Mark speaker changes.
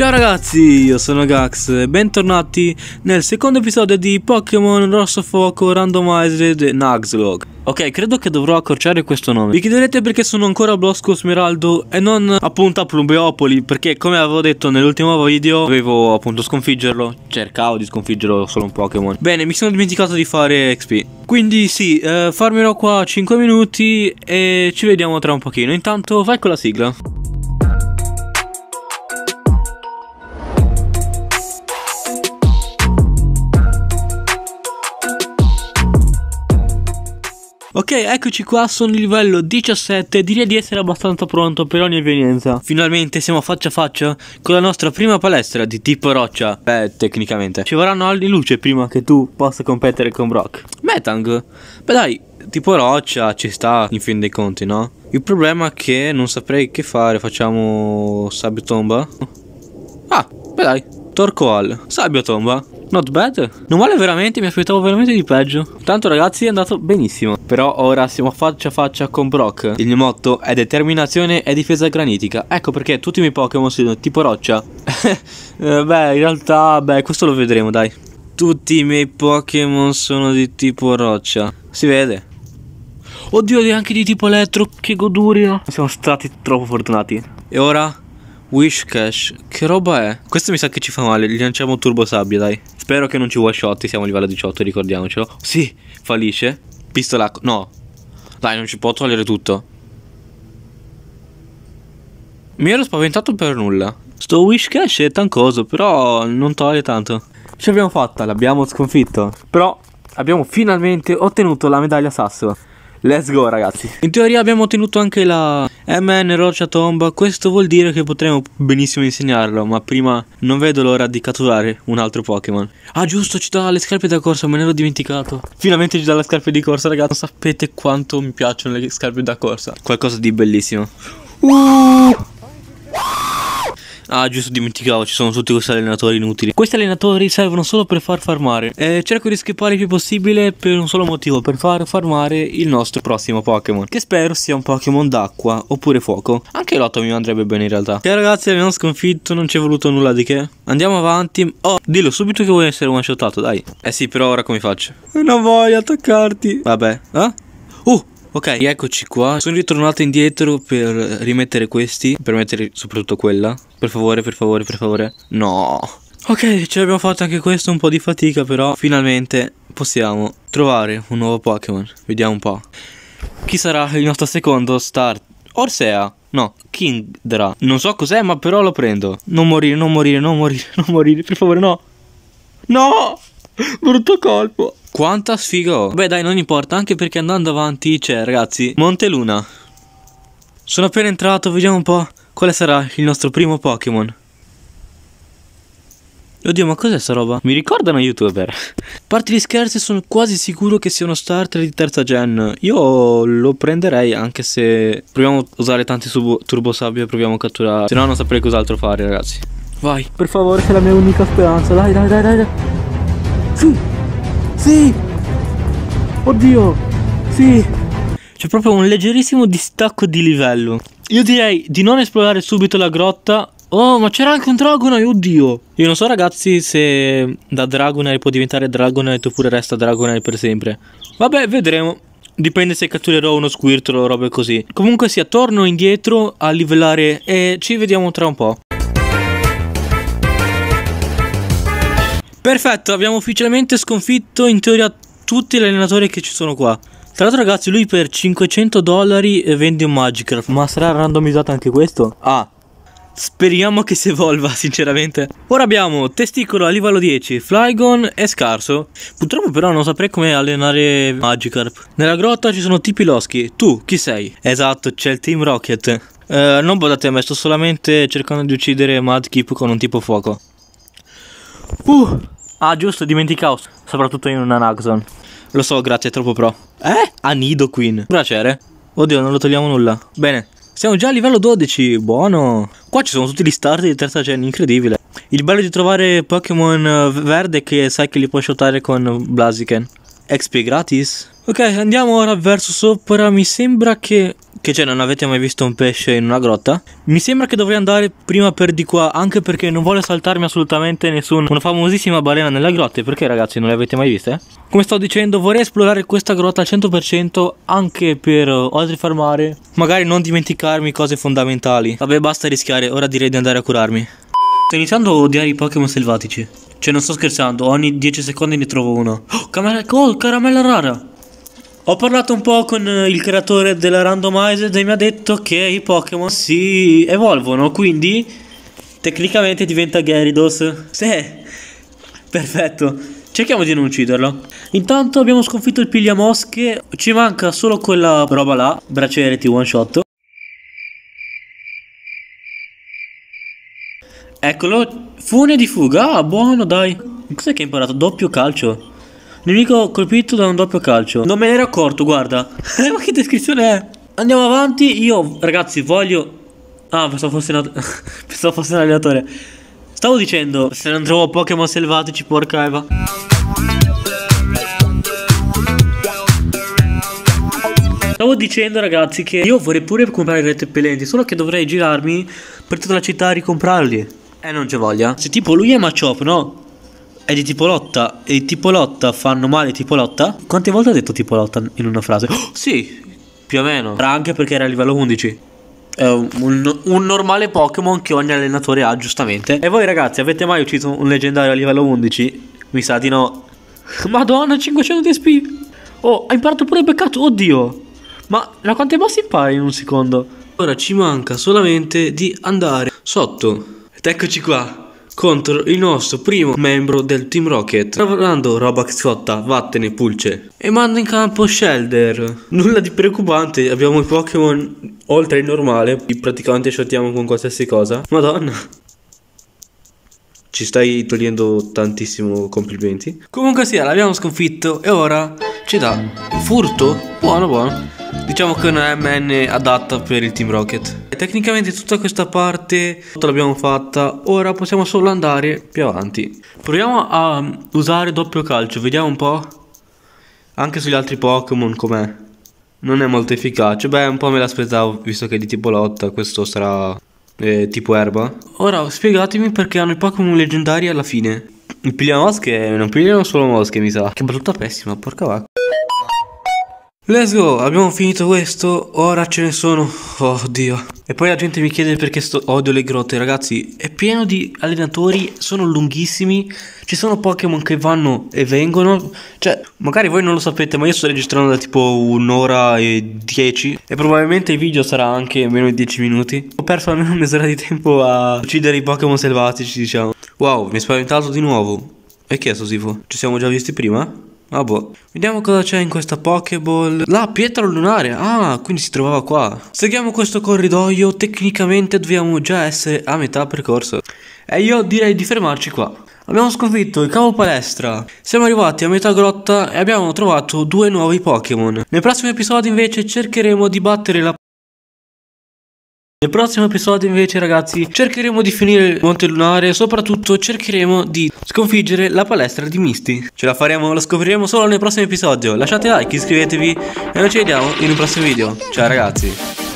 Speaker 1: Ciao ragazzi, io sono Gax e bentornati nel secondo episodio di Pokémon Rosso Fuoco Randomized Nuzlocke. Ok, credo che dovrò accorciare questo nome. Vi chiederete perché sono ancora Blosco Smeraldo e non appunto a Plumbeopoli, perché come avevo detto nell'ultimo video dovevo appunto sconfiggerlo, cercavo di sconfiggerlo solo un Pokémon. Bene, mi sono dimenticato di fare XP. Quindi sì, eh, farmerò qua 5 minuti e ci vediamo tra un pochino. Intanto vai con la sigla. Ok, eccoci qua, sono il livello 17 direi di essere abbastanza pronto per ogni evenienza Finalmente siamo faccia a faccia con la nostra prima palestra di tipo roccia Beh, tecnicamente Ci vorranno anni luce prima che tu possa competere con Brock Metang Beh dai, tipo roccia ci sta in fin dei conti, no? Il problema è che non saprei che fare, facciamo sabbia tomba? Ah, beh dai, Torcoal, sabbia tomba Not bad. Non male veramente, mi aspettavo veramente di peggio. Tanto ragazzi è andato benissimo. Però ora siamo faccia a faccia con Brock. Il mio motto è determinazione e difesa granitica. Ecco perché tutti i miei Pokémon sono tipo roccia. Eh, beh, in realtà, beh, questo lo vedremo, dai. Tutti i miei Pokémon sono di tipo roccia. Si vede. Oddio, anche di tipo elettro, che goduria. Siamo stati troppo fortunati. E ora Wishcash, che roba è? Questo mi sa che ci fa male, gli lanciamo turbo sabbia, dai. Spero che non ci one shot, siamo a livello 18, ricordiamocelo. Sì, fallisce. Pistola, no. Dai, non ci può togliere tutto. Mi ero spaventato per nulla. Sto Wishcash è tancoso, però non toglie tanto. Ce l'abbiamo fatta, l'abbiamo sconfitto. Però abbiamo finalmente ottenuto la medaglia sasso. Let's go ragazzi In teoria abbiamo ottenuto anche la MN Roccia Tomba Questo vuol dire che potremmo benissimo insegnarlo Ma prima non vedo l'ora di catturare un altro Pokémon Ah giusto ci dà le scarpe da corsa me ne ero dimenticato Finalmente ci dà le scarpe di corsa ragazzi sapete quanto mi piacciono le scarpe da corsa Qualcosa di bellissimo Wow! Ah, giusto, dimenticavo, ci sono tutti questi allenatori inutili. Questi allenatori servono solo per far farmare. Eh, cerco di skippare il più possibile per un solo motivo, per far farmare il nostro prossimo Pokémon. Che spero sia un Pokémon d'acqua oppure fuoco. Anche l'otto mi andrebbe bene in realtà. Che ragazzi, abbiamo sconfitto, non ci è voluto nulla di che. Andiamo avanti. Oh, dillo subito che vuoi essere one shotato, dai. Eh sì, però ora come faccio? Non voglio attaccarti. Vabbè, eh? Oh, Ok, eccoci qua. Sono ritornato indietro per rimettere questi, per mettere soprattutto quella. Per favore, per favore, per favore. No. Ok, ce l'abbiamo fatta anche questo, un po' di fatica però finalmente possiamo trovare un nuovo Pokémon. Vediamo un po'. Chi sarà il nostro secondo start? Orsea. No, Kingdra. Non so cos'è, ma però lo prendo. Non morire, non morire, non morire, non morire, per favore, no. No! Brutto colpo. Quanta sfiga ho. Beh dai, non importa, anche perché andando avanti c'è, cioè, ragazzi, Monte Luna Sono appena entrato, vediamo un po' quale sarà il nostro primo Pokémon. Oddio, ma cos'è sta roba? Mi ricordano youtuber. Parti gli scherzi, sono quasi sicuro che sia uno starter di terza gen. Io lo prenderei anche se proviamo a usare tanti turbo sabbia proviamo a catturare. Se no non saprei cos'altro fare, ragazzi. Vai. Per favore, che è la mia unica speranza. Dai, dai, dai, dai. dai. Sì. Sì! Oddio! Sì! C'è proprio un leggerissimo distacco di livello. Io direi di non esplorare subito la grotta. Oh, ma c'era anche un Dragonite, oddio! Io non so ragazzi se da Dragonite può diventare Dragonite oppure resta Dragonite per sempre. Vabbè, vedremo. Dipende se catturerò uno squirtolo o robe così. Comunque sia, torno indietro a livellare e ci vediamo tra un po'. Perfetto, abbiamo ufficialmente sconfitto in teoria tutti gli allenatori che ci sono qua. Tra l'altro ragazzi, lui per 500 dollari eh, vende un Magikarp, ma sarà randomizzato anche questo? Ah, Speriamo che si evolva, sinceramente. Ora abbiamo testicolo a livello 10, Flygon è scarso. Purtroppo però non saprei come allenare Magikarp. Nella grotta ci sono tipi loschi. Tu chi sei? Esatto, c'è il Team Rocket. Eh, non badate a me, sto solamente cercando di uccidere Madkip con un tipo fuoco. Uh, ah giusto, dimenticavo, soprattutto in una Naxon. Lo so, grazie, è troppo pro. Eh? Anido Queen. Bracere. Oddio, non lo togliamo nulla. Bene, siamo già a livello 12, buono. Qua ci sono tutti gli start di terza gen, incredibile. Il bello di trovare Pokémon verde che sai che li puoi shotare con Blaziken. XP gratis? Ok, andiamo ora verso sopra. Mi sembra che... Che cioè non avete mai visto un pesce in una grotta? Mi sembra che dovrei andare prima per di qua Anche perché non voglio saltarmi assolutamente nessuno Una famosissima balena nella grotta Perché ragazzi non le avete mai viste? Come sto dicendo vorrei esplorare questa grotta al 100% Anche per eh, oltre farmare Magari non dimenticarmi cose fondamentali Vabbè basta rischiare Ora direi di andare a curarmi Sto iniziando a odiare i Pokémon selvatici Cioè non sto scherzando Ogni 10 secondi ne trovo uno Oh, caramella, oh, caramella rara ho parlato un po' con eh, il creatore della randomized e mi ha detto che i Pokémon si evolvono, quindi tecnicamente diventa Gyarados. Sì, perfetto. Cerchiamo di non ucciderlo. Intanto abbiamo sconfitto il pigliamosche, ci manca solo quella roba là, braciere one shot. Eccolo, fune di fuga, ah, buono dai. Cos'è che hai imparato? Doppio calcio. Nemico colpito da un doppio calcio. Non me ne ero accorto, guarda. Ma che descrizione è? Andiamo avanti. Io, ragazzi, voglio... Ah, pensavo fosse, una... pensavo fosse un allenatore. Stavo dicendo, se non trovo Pokémon selvatici, porca Eva. Stavo dicendo ragazzi che io vorrei pure comprare i rettepelenti, solo che dovrei girarmi per tutta la città a ricomprarli. Eh non c'è voglia. Se tipo lui è Machop, no? È di tipo lotta. E tipo lotta fanno male tipo lotta? Quante volte ha detto tipo lotta in una frase? Oh, sì, più o meno. Era anche perché era a livello 11. È un, un, un, normale Pokémon che ogni allenatore ha, giustamente. E voi ragazzi, avete mai ucciso un leggendario a livello 11? Mi sa di no. Madonna, 500 di SP. Oh, ha imparato pure il beccato, oddio. Ma da quante boss impari in un secondo? Ora ci manca solamente di andare sotto. Ed eccoci qua contro il nostro primo membro del Team Rocket, lavorando roba scotta, vattene pulce. E mando in campo Shelder. Nulla di preoccupante, abbiamo i Pokémon oltre il normale, praticamente shottiamo con qualsiasi cosa. Madonna. Ci stai togliendo tantissimo complimenti. Comunque sia, l'abbiamo sconfitto e ora ci dà un furto. Buono, buono. Diciamo che è una MN adatta per il Team Rocket. E tecnicamente tutta questa parte l'abbiamo fatta, ora possiamo solo andare più avanti. Proviamo a usare doppio calcio, vediamo un po'. Anche sugli altri Pokémon com'è. Non è molto efficace, beh un po' me l'aspettavo visto che è di tipo lotta, questo sarà eh, tipo erba. Ora spiegatemi perché hanno i Pokémon leggendari alla fine. Pigliano mosche, non pigliano solo mosche mi sa. Che battuta pessima, porca vacca. Let's go, abbiamo finito questo, ora ce ne sono, oddio. E poi la gente mi chiede perché sto... odio le grotte, ragazzi, è pieno di allenatori, sono lunghissimi, ci sono Pokémon che vanno e vengono, cioè, magari voi non lo sapete, ma io sto registrando da tipo un'ora e dieci, e probabilmente il video sarà anche meno di dieci minuti. Ho perso almeno mezz'ora di tempo a uccidere i Pokémon selvatici, diciamo. Wow, mi è spaventato di nuovo. E chi è sto Ci siamo già visti prima? Vabbè. Ah, boh. Vediamo cosa c'è in questa Pokéball. La pietra lunare. Ah, quindi si trovava qua. Seguiamo questo corridoio. Tecnicamente dobbiamo già essere a metà percorso. E io direi di fermarci qua. Abbiamo sconfitto il capo palestra. Siamo arrivati a metà grotta e abbiamo trovato due nuovi Pokémon. Nel prossimo episodio invece cercheremo di battere la nel prossimo episodio invece ragazzi cercheremo di finire il Monte Lunare e soprattutto cercheremo di sconfiggere la palestra di Misty. Ce la faremo, lo scopriremo solo nel prossimo episodio. Lasciate like, iscrivetevi e noi ci vediamo in un prossimo video. Ciao ragazzi!